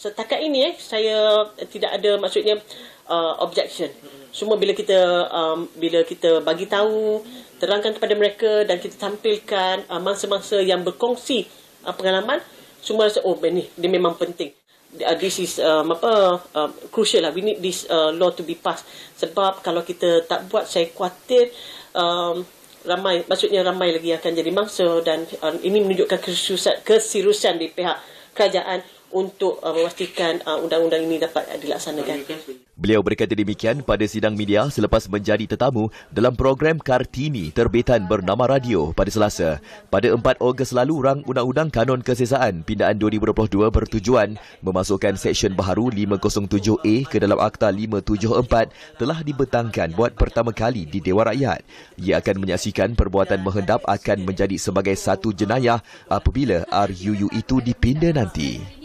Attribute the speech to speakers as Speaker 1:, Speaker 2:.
Speaker 1: setakat ini eh saya tidak ada maksudnya uh, objection. Semua bila kita um, bila kita bagi tahu, terangkan kepada mereka dan kita tampilkan uh, mangsa-mangsa yang berkongsi uh, pengalaman, semua rasa oh ini dia memang penting. Uh, this is um, apa um, crucial lah. We need this uh, law to be passed. Sebab kalau kita tak buat, saya kuatir um, ramai maksudnya ramai lagi akan jadi mangsa dan um, ini menunjukkan kesirusan, kesirusan di pihak kerajaan untuk uh, memastikan uh, undang-undang ini dapat uh, dilaksanakan.
Speaker 2: Beliau berkata demikian pada sidang media selepas menjadi tetamu dalam program Kartini terbitan bernama Radio pada Selasa. Pada 4 Ogos lalu, rang Undang-Undang Kanon Kesesaan Pindaan 2022 bertujuan memasukkan Seksyen Baharu 507A ke dalam Akta 574 telah dibetangkan buat pertama kali di Dewan Rakyat. Ia akan menyaksikan perbuatan menghendap akan menjadi sebagai satu jenayah apabila RUU itu dipindah nanti.